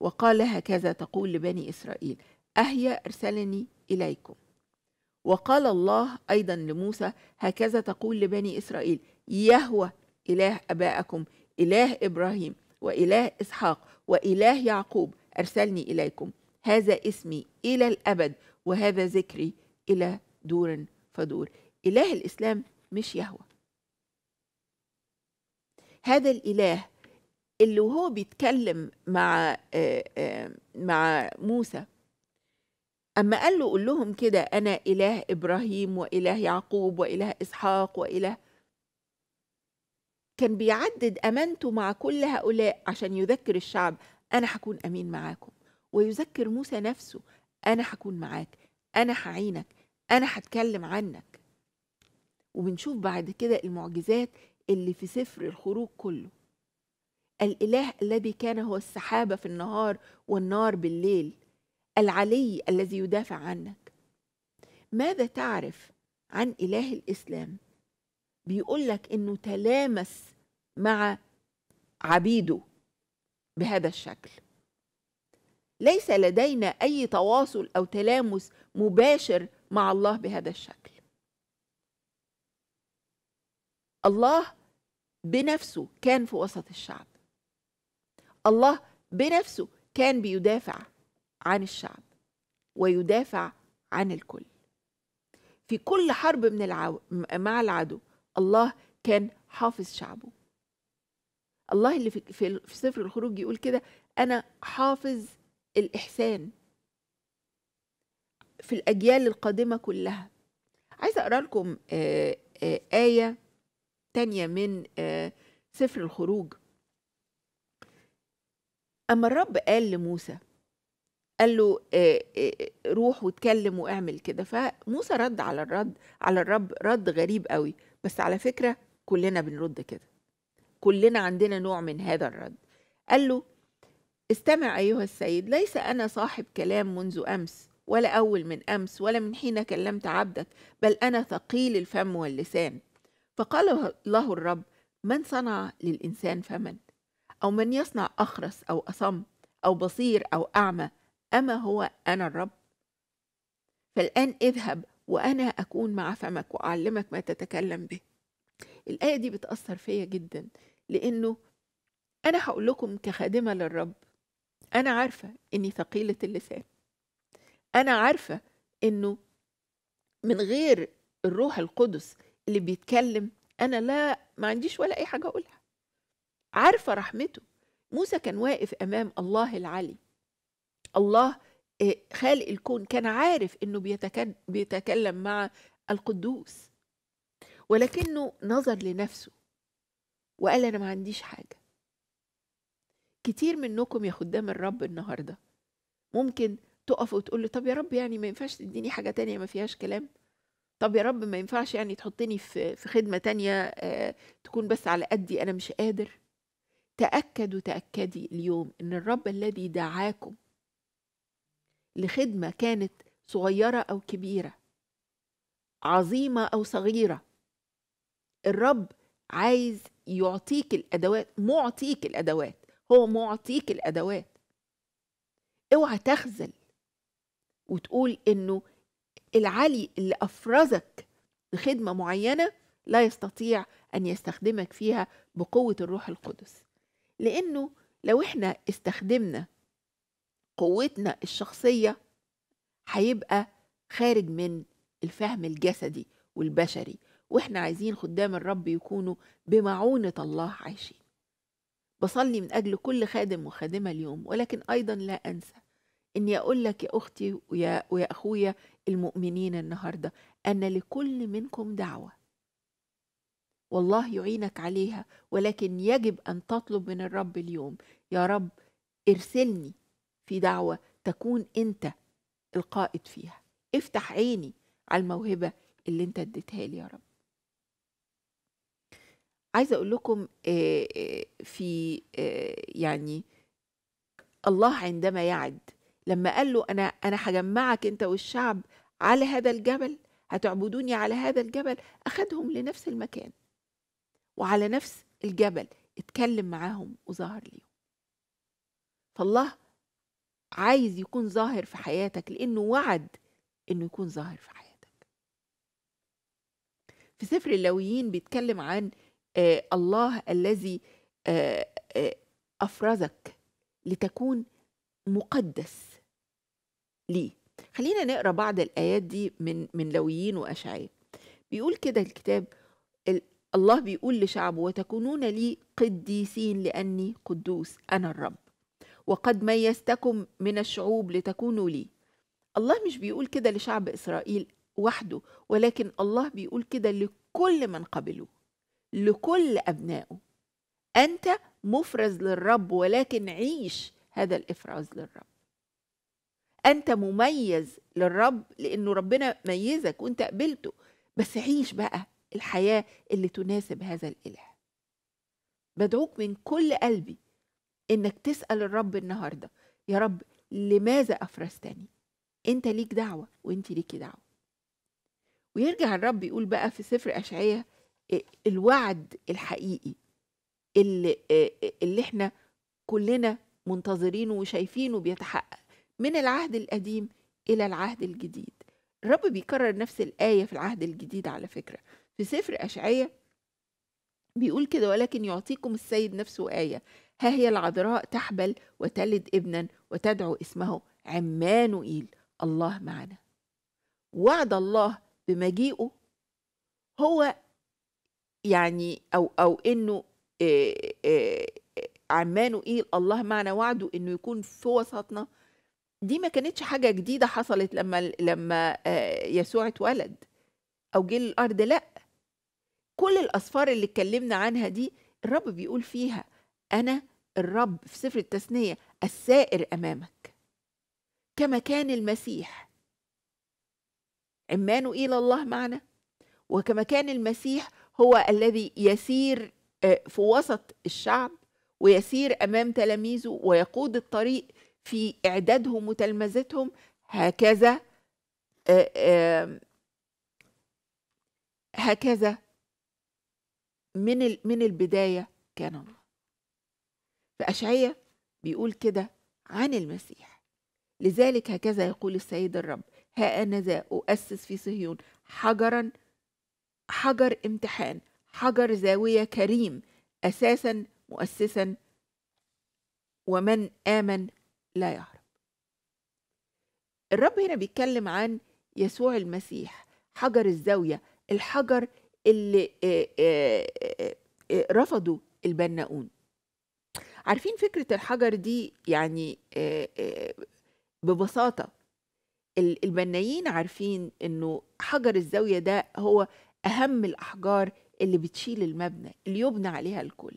وقال هكذا تقول لبني إسرائيل أهي أرسلني إليكم وقال الله أيضا لموسى هكذا تقول لبني إسرائيل يهوى إله أبائكم إله إبراهيم وإله إسحاق وإله يعقوب أرسلني إليكم هذا اسمي إلى الأبد وهذا ذكري إلى دور فدور إله الإسلام مش يهوى هذا الاله اللي وهو بيتكلم مع آه، آه، مع موسى اما قال له قول لهم كده انا اله ابراهيم واله يعقوب واله اسحاق واله كان بيعدد امانته مع كل هؤلاء عشان يذكر الشعب انا هكون امين معاكم ويذكر موسى نفسه انا هكون معاك انا هعينك انا هتكلم عنك وبنشوف بعد كده المعجزات اللي في سفر الخروج كله الاله الذي كان هو السحابه في النهار والنار بالليل العلي الذي يدافع عنك ماذا تعرف عن اله الاسلام بيقول لك انه تلامس مع عبيده بهذا الشكل ليس لدينا اي تواصل او تلامس مباشر مع الله بهذا الشكل الله بنفسه كان في وسط الشعب الله بنفسه كان بيدافع عن الشعب ويدافع عن الكل في كل حرب من العو... مع العدو الله كان حافظ شعبه الله اللي في, في, سفر الخروج يقول كده أنا حافظ الإحسان في الأجيال القادمة كلها عايزة أقرأ لكم آه، آه، آية الثانية من آه، سفر الخروج أما الرب قال لموسى قال له آه، آه، روح واتكلم واعمل كده فموسى رد على الرد على الرب رد غريب قوي بس على فكرة كلنا بنرد كده كلنا عندنا نوع من هذا الرد قال له استمع أيها السيد ليس أنا صاحب كلام منذ أمس ولا أول من أمس ولا من حين كلمت عبدك بل أنا ثقيل الفم واللسان فقال له الرب من صنع للإنسان فما أو من يصنع أخرس أو أصم أو بصير أو أعمى أما هو أنا الرب فالآن اذهب وأنا أكون مع فمك وأعلمك ما تتكلم به الآية دي بتأثر فيا جدا لأنه أنا هقول لكم كخادمة للرب أنا عارفة إني ثقيلة اللسان أنا عارفة إنه من غير الروح القدس اللي بيتكلم انا لا ما عنديش ولا اي حاجه اقولها عارفه رحمته موسى كان واقف امام الله العلي الله آه، خالق الكون كان عارف انه بيتكلم مع القدوس ولكنه نظر لنفسه وقال انا ما عنديش حاجه كتير منكم يا خدام الرب النهارده ممكن تقف وتقول له طب يا رب يعني ما ينفعش تديني حاجه تانية ما فيهاش كلام طب يا رب ما ينفعش يعني تحطني في في خدمة تانية آه، تكون بس على قدي أنا مش قادر تأكدوا تأكدي اليوم إن الرب الذي دعاكم لخدمة كانت صغيرة أو كبيرة عظيمة أو صغيرة الرب عايز يعطيك الأدوات معطيك الأدوات هو معطيك الأدوات اوعى تخزل وتقول إنه العلي اللي أفرزك لخدمة معينة لا يستطيع أن يستخدمك فيها بقوة الروح القدس لأنه لو إحنا استخدمنا قوتنا الشخصية هيبقى خارج من الفهم الجسدي والبشري واحنا عايزين خدام الرب يكونوا بمعونة الله عايشين بصلي من أجل كل خادم وخادمة اليوم ولكن أيضا لا أنسى اني اقول لك يا اختي ويا, ويا اخويا المؤمنين النهارده ان لكل منكم دعوه والله يعينك عليها ولكن يجب ان تطلب من الرب اليوم يا رب ارسلني في دعوه تكون انت القائد فيها افتح عيني على الموهبه اللي انت اديتها لي يا رب عايزه اقول لكم آه، آه، في آه، يعني الله عندما يعد لما قال له انا انا هجمعك انت والشعب على هذا الجبل هتعبدوني على هذا الجبل اخذهم لنفس المكان وعلى نفس الجبل اتكلم معاهم وظهر ليهم فالله عايز يكون ظاهر في حياتك لانه وعد انه يكون ظاهر في حياتك في سفر اللويين بيتكلم عن آه الله الذي آه آه افرزك لتكون مقدس ليه خلينا نقرا بعض الايات دي من من لويين واشعياء بيقول كده الكتاب الله بيقول لشعبه وتكونون لي قديسين لاني قدوس انا الرب وقد ميزتكم من الشعوب لتكونوا لي الله مش بيقول كده لشعب اسرائيل وحده ولكن الله بيقول كده لكل من قبله لكل ابنائه انت مفرز للرب ولكن عيش هذا الافراز للرب انت مميز للرب لانه ربنا ميزك وانت قبلته بس عيش بقى الحياه اللي تناسب هذا الاله بدعوك من كل قلبي انك تسال الرب النهارده يا رب لماذا افرزتني انت ليك دعوه وانت ليكي دعوه ويرجع الرب يقول بقى في سفر اشعياء آه، الوعد الحقيقي اللي آه، آه، اللي احنا كلنا منتظرينه وشايفينه بيتحقق من العهد القديم إلى العهد الجديد الرب بيكرر نفس الآية في العهد الجديد على فكرة في سفر أشعية بيقول كده ولكن يعطيكم السيد نفسه آية ها هي العذراء تحبل وتلد ابنا وتدعو اسمه عمانوئيل الله معنا وعد الله بمجيئه هو يعني أو أو إنه آه، آه، عمانوئيل الله معنا وعده إنه يكون في وسطنا دي ما كانتش حاجة جديدة حصلت لمّا لمّا آه، يسوع اتولد أو جِه للأرض، لأ. كل الأسفار اللي اتكلّمنا عنها دي، الرب بيقول فيها أنا الرب في سفر التثنية السائر أمامك. كما كان المسيح. عمّانه إلى الله معنا، وكما كان المسيح هو الذي يسير آه، في وسط الشعب، ويسير أمام تلاميذه ويقود الطريق في إعدادهم وتلمذتهم هكذا آه، هكذا من من البداية كان الله فأشعية بيقول كده عن المسيح لذلك هكذا يقول السيد الرب ها أنا ذا أؤسس في صهيون حجرا حجر امتحان حجر زاوية كريم أساسا مؤسسا ومن آمن لا يهرب الرب هنا بيتكلم عن يسوع المسيح حجر الزاوية الحجر اللي رفضه البناؤون عارفين فكرة الحجر دي يعني ببساطة البنايين عارفين انه حجر الزاوية ده هو أهم الأحجار اللي بتشيل المبنى اللي يبنى عليها الكل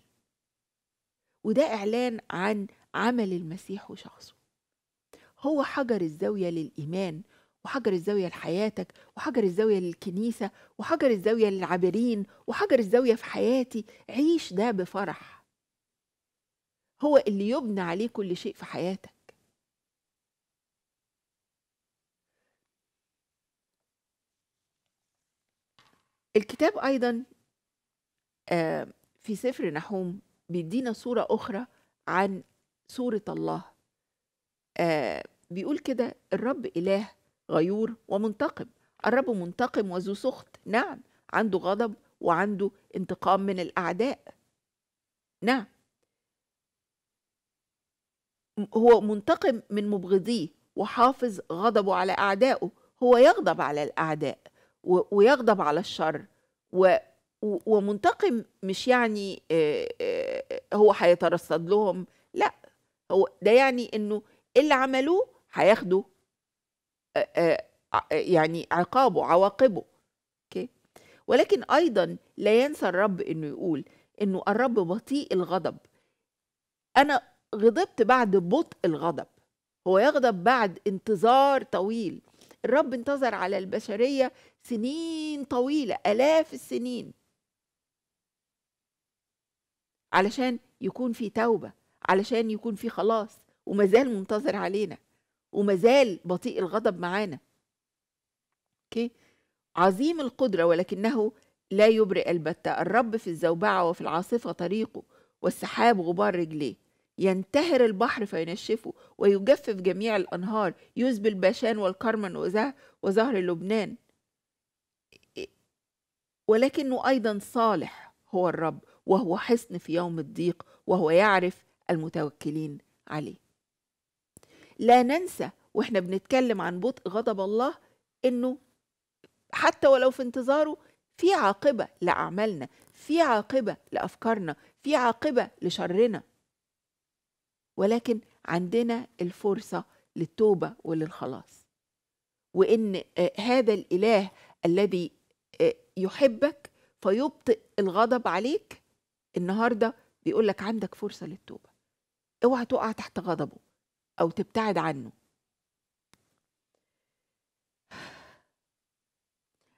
وده إعلان عن عمل المسيح وشخصه هو حجر الزاوية للإيمان وحجر الزاوية لحياتك وحجر الزاوية للكنيسة وحجر الزاوية للعابرين وحجر الزاوية في حياتي عيش ده بفرح هو اللي يبنى عليه كل شيء في حياتك الكتاب أيضا آه، في سفر نحوم بيدينا صورة أخرى عن صورة الله آه بيقول كده الرب إله غيور ومنتقم الرب منتقم وذو سخط نعم عنده غضب وعنده انتقام من الأعداء نعم هو منتقم من مبغضيه وحافظ غضبه على أعدائه هو يغضب على الأعداء ويغضب على الشر و ومنتقم مش يعني آه، آه، هو هيترصد لهم لا هو ده يعني انه اللي عملوه هياخدوا يعني عقابه عواقبه اوكي ولكن ايضا لا ينسى الرب انه يقول انه الرب بطيء الغضب انا غضبت بعد بطء الغضب هو يغضب بعد انتظار طويل الرب انتظر على البشريه سنين طويله الاف السنين علشان يكون في توبه علشان يكون في خلاص ومازال منتظر علينا ومازال بطيء الغضب معانا اوكي عظيم القدرة ولكنه لا يبرئ البتة الرب في الزوبعة وفي العاصفة طريقه والسحاب غبار رجليه ينتهر البحر فينشفه ويجفف جميع الأنهار يزبل باشان والكرمن وزهر لبنان ولكنه أيضا صالح هو الرب وهو حصن في يوم الضيق وهو يعرف المتوكلين عليه لا ننسى واحنا بنتكلم عن بطء غضب الله انه حتى ولو في انتظاره في عاقبه لاعمالنا في عاقبه لافكارنا في عاقبه لشرنا ولكن عندنا الفرصه للتوبه وللخلاص وان آه، هذا الاله الذي آه، يحبك فيبطئ الغضب عليك النهارده بيقول لك عندك فرصه للتوبه اوعى تقع تحت غضبه او تبتعد عنه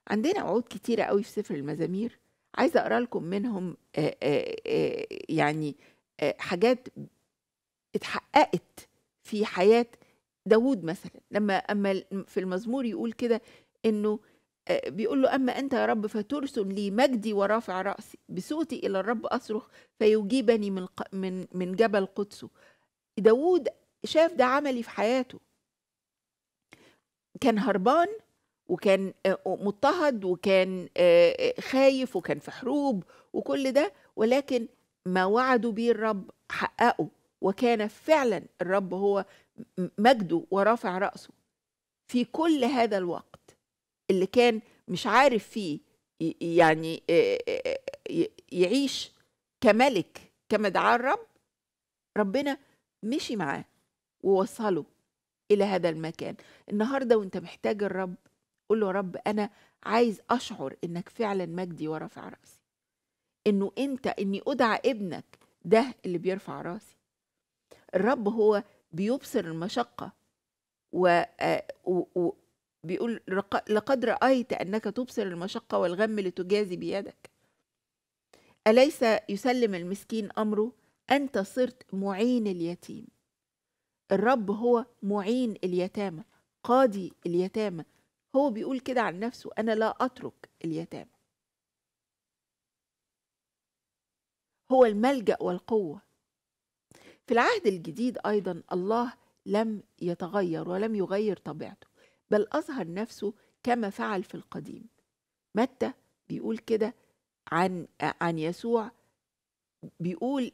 عندنا وعود كتيرة قوي في سفر المزامير عايزة أقرأ لكم منهم آآ آآ يعني آآ حاجات اتحققت في حياة داود مثلا لما أما في المزمور يقول كده إنه بيقول له أما أنت يا رب فترسل لي مجدي ورافع رأسي بصوتي إلى الرب أصرخ فيجيبني من من من جبل قدسه داوود شاف ده عملي في حياته كان هربان وكان آه، مضطهد وكان آه، آه، خايف وكان في حروب وكل ده ولكن ما وعدوا بيه الرب حققه وكان فعلا الرب هو مجده ورافع رأسه في كل هذا الوقت اللي كان مش عارف فيه يعني يعيش كملك كما دعاه الرب ربنا مشي معاه ووصله إلى هذا المكان النهاردة وانت محتاج الرب قول له رب أنا عايز أشعر إنك فعلا مجدي ورفع رأسي إنه أنت إني أدعى ابنك ده اللي بيرفع رأسي الرب هو بيبصر المشقة و... و... بيقول لقد رأيت أنك تبصر المشقة والغم لتجازي بيدك أليس يسلم المسكين أمره أنت صرت معين اليتيم الرب هو معين اليتامى قاضي اليتامى هو بيقول كده عن نفسه أنا لا أترك اليتامى هو الملجأ والقوة في العهد الجديد أيضا الله لم يتغير ولم يغير طبيعته بل أظهر نفسه كما فعل في القديم متى بيقول كده عن عن يسوع بيقول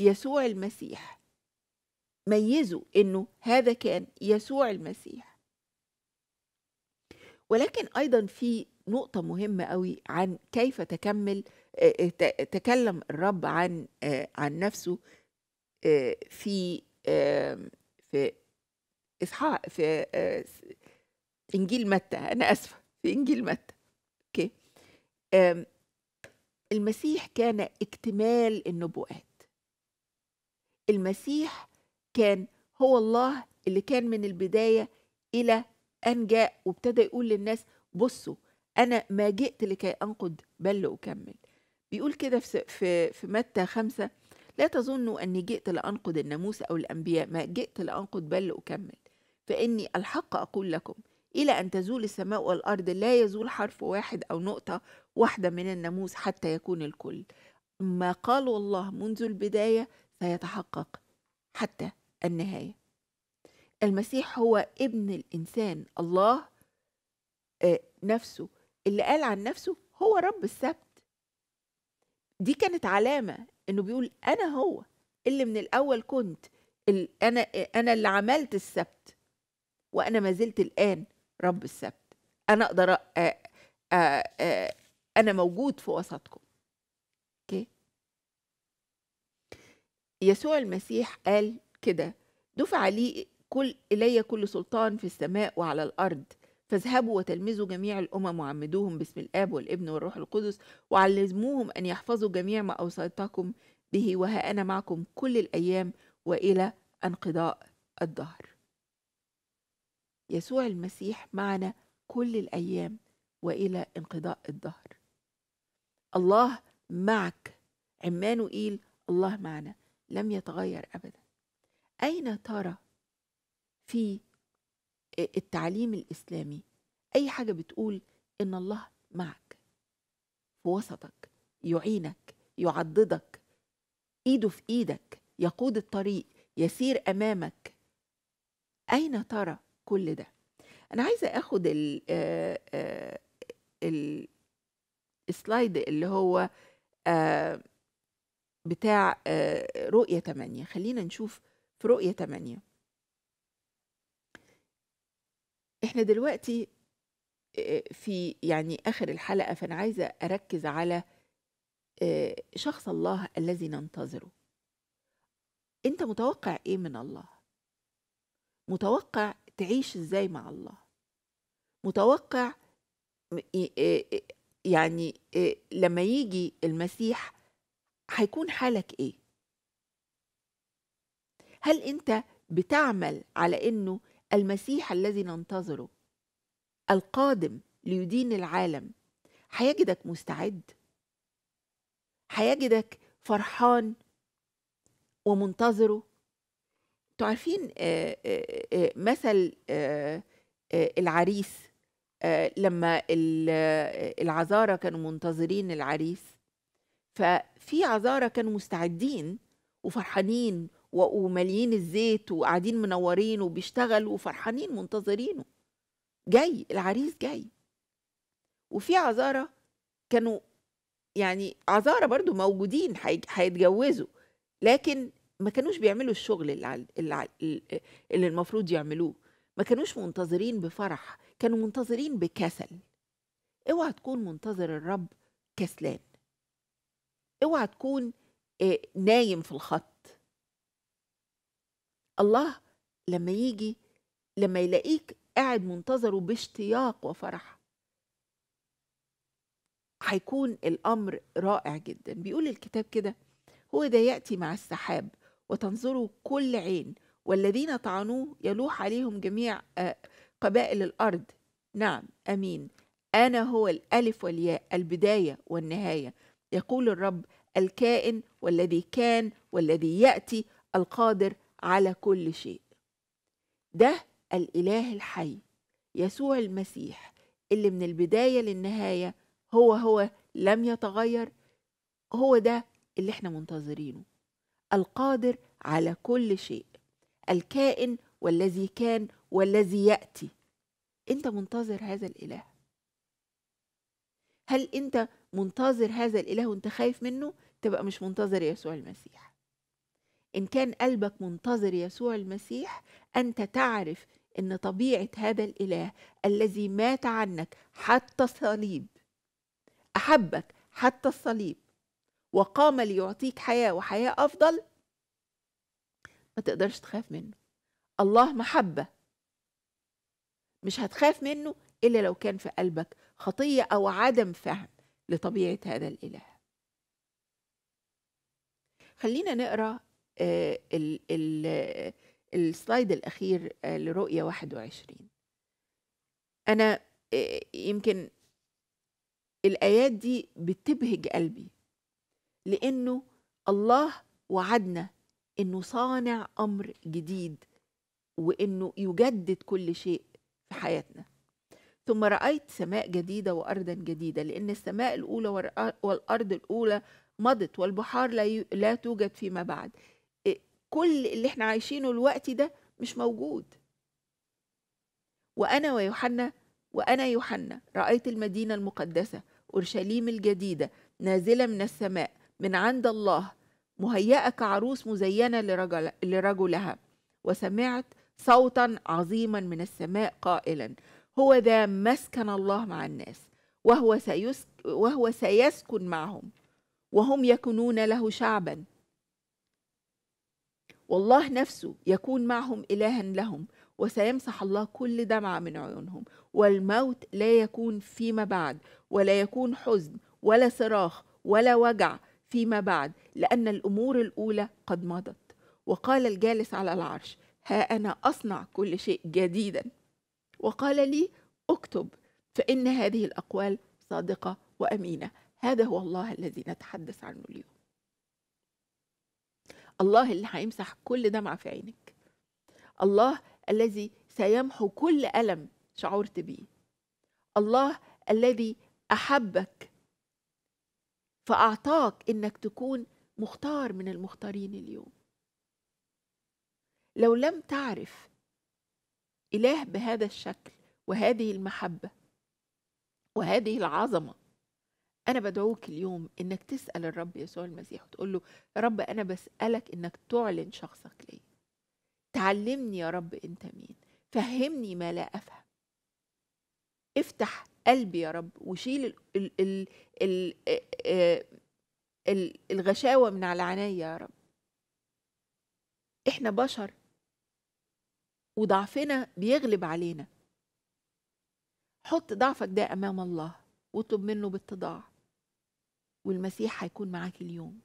يسوع المسيح ميزوا انه هذا كان يسوع المسيح ولكن ايضا في نقطه مهمه قوي عن كيف تكمل آه، آه، تكلم الرب عن آه، عن نفسه في في اصحاح في إنجيل متى أنا آسفة في إنجيل متى أوكي المسيح كان اكتمال النبوءات المسيح كان هو الله اللي كان من البداية إلى أن جاء وابتدى يقول للناس بصوا أنا ما جئت لكي أنقض بل أكمل بيقول كده في, في, في متى خمسة لا تظنوا أني جئت لأنقض الناموس أو الأنبياء ما جئت لأنقض بل أكمل فإني الحق أقول لكم إلى أن تزول السماء والأرض لا يزول حرف واحد أو نقطة واحدة من الناموس حتى يكون الكل ما قال الله منذ البداية سيتحقق حتى النهاية المسيح هو ابن الإنسان الله آه، نفسه اللي قال عن نفسه هو رب السبت دي كانت علامة إنه بيقول أنا هو اللي من الأول كنت أنا أنا اللي عملت السبت وأنا ما زلت الآن رب السبت انا اقدر أ... أ... أ... انا موجود في وسطكم اوكي يسوع المسيح قال كده دفع لي كل الي كل سلطان في السماء وعلى الارض فاذهبوا وتلمذوا جميع الامم وعمدوهم باسم الاب والابن والروح القدس وعلموهم ان يحفظوا جميع ما اوصيتكم به وها انا معكم كل الايام والى انقضاء الدهر يسوع المسيح معنا كل الأيام وإلى انقضاء الدهر الله معك عمانوئيل الله معنا لم يتغير أبدا أين ترى في التعليم الإسلامي أي حاجة بتقول إن الله معك في وسطك يعينك يعضدك إيده في إيدك يقود الطريق يسير أمامك أين ترى كل ده انا عايزه اخد ال آه، آه، السلايد اللي هو آه، بتاع رؤية 8 خلينا نشوف في رؤية 8 احنا دلوقتي في يعني آخر الحلقة فأنا عايزة أركز على شخص الله الذي ننتظره أنت متوقع إيه من الله؟ متوقع تعيش ازاي مع الله متوقع يعني لما يجي المسيح هيكون حالك ايه هل انت بتعمل على انه المسيح الذي ننتظره القادم ليدين العالم هيجدك مستعد هيجدك فرحان ومنتظره انتوا عارفين آه، آه، آه، مثل العريس لما العذارة كانوا منتظرين العريس ففي عذارة كانوا مستعدين وفرحانين وماليين الزيت وقاعدين منورين وبيشتغلوا وفرحانين منتظرينه جاي العريس جاي وفي عذارة كانوا يعني عذارة برضو موجودين هيتجوزوا لكن ما كانوش بيعملوا الشغل اللي, عل... اللي, عل... اللي المفروض يعملوه ما كانوش منتظرين بفرح كانوا منتظرين بكسل اوعى تكون منتظر الرب كسلان اوعى تكون آه، نايم في الخط الله لما يجي لما يلاقيك قاعد منتظره باشتياق وفرح هيكون الامر رائع جدا بيقول الكتاب كده هو ده ياتي مع السحاب وتنظره كل عين والذين طعنوه يلوح عليهم جميع آه، قبائل الأرض نعم أمين أنا هو الألف والياء البداية والنهاية يقول الرب الكائن والذي كان والذي يأتي القادر على كل شيء ده الإله الحي يسوع المسيح اللي من البداية للنهاية هو هو لم يتغير هو ده اللي احنا منتظرينه القادر على كل شيء الكائن والذي كان والذي ياتي انت منتظر هذا الاله هل انت منتظر هذا الاله وانت خايف منه تبقى مش منتظر يسوع المسيح ان كان قلبك منتظر يسوع المسيح انت تعرف ان طبيعه هذا الاله الذي مات عنك حتى الصليب احبك حتى الصليب وقام ليعطيك حياة وحياة أفضل ما تقدرش تخاف منه الله محبة مش هتخاف منه إلا لو كان في قلبك خطية أو عدم فهم لطبيعة هذا الإله خلينا نقرا آه، السلايد الأخير آه، لرؤية 21 أنا آه، يمكن الآيات دي بتبهج قلبي لأنه الله وعدنا أنه صانع أمر جديد وأنه يجدد كل شيء في حياتنا ثم رأيت سماء جديدة وأرضا جديدة لأن السماء الأولى والأرض الأولى مضت والبحار لا, ي... لا توجد فيما بعد كل اللي احنا عايشينه الوقت ده مش موجود وأنا ويوحنا وأنا يوحنا رأيت المدينة المقدسة أورشليم الجديدة نازلة من السماء من عند الله مهيئة كعروس مزينة لرجل لرجلها وسمعت صوتا عظيما من السماء قائلا هو ذا مسكن الله مع الناس وهو, سيسك وهو سيسكن معهم وهم يكونون له شعبا والله نفسه يكون معهم إلها لهم وسيمسح الله كل دمعة من عيونهم والموت لا يكون فيما بعد ولا يكون حزن ولا صراخ ولا وجع فيما بعد لأن الأمور الأولى قد مضت وقال الجالس على العرش ها أنا أصنع كل شيء جديدا وقال لي اكتب فإن هذه الأقوال صادقة وأمينة هذا هو الله الذي نتحدث عنه اليوم الله اللي هيمسح كل دمعة في عينك الله الذي سيمحو كل ألم شعرت بيه الله الذي أحبك فأعطاك إنك تكون مختار من المختارين اليوم لو لم تعرف إله بهذا الشكل وهذه المحبة وهذه العظمة أنا بدعوك اليوم إنك تسأل الرب يسوع المسيح وتقول له يا رب أنا بسألك إنك تعلن شخصك لي تعلمني يا رب أنت مين فهمني ما لا أفهم افتح قلبي يا رب وشيل الـ الـ الـ الـ الـ الغشاوة من على عيني يا رب احنا بشر وضعفنا بيغلب علينا حط ضعفك ده امام الله واطلب منه بالتضاع والمسيح هيكون معاك اليوم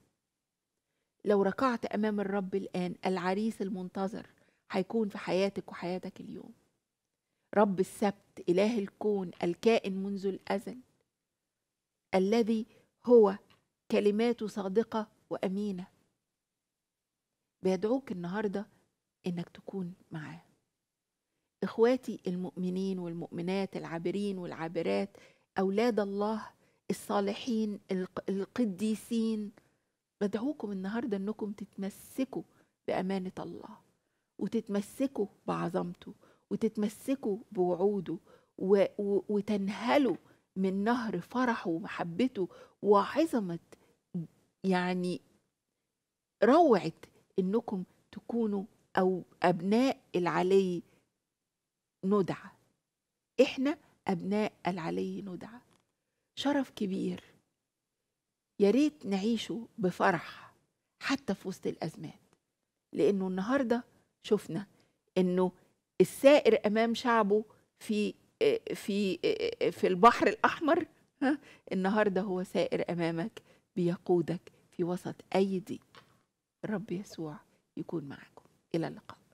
لو ركعت امام الرب الان العريس المنتظر هيكون في حياتك وحياتك اليوم رب السبت إله الكون الكائن منذ الأزل الذي هو كلماته صادقة وأمينة بيدعوك النهاردة إنك تكون معاه إخواتي المؤمنين والمؤمنات العابرين والعابرات أولاد الله الصالحين القديسين بدعوكم النهاردة أنكم تتمسكوا بأمانة الله وتتمسكوا بعظمته وتتمسكوا بوعوده و... و... وتنهلوا من نهر فرحه ومحبته وعظمة يعني روعة إنكم تكونوا أو أبناء العلي ندعى إحنا أبناء العلي ندعى شرف كبير يا ريت نعيشه بفرح حتى في وسط الأزمات لأنه النهاردة شفنا إنه السائر امام شعبه في في في البحر الاحمر ها النهارده هو سائر امامك بيقودك في وسط اي ضيق الرب يسوع يكون معاكم الى اللقاء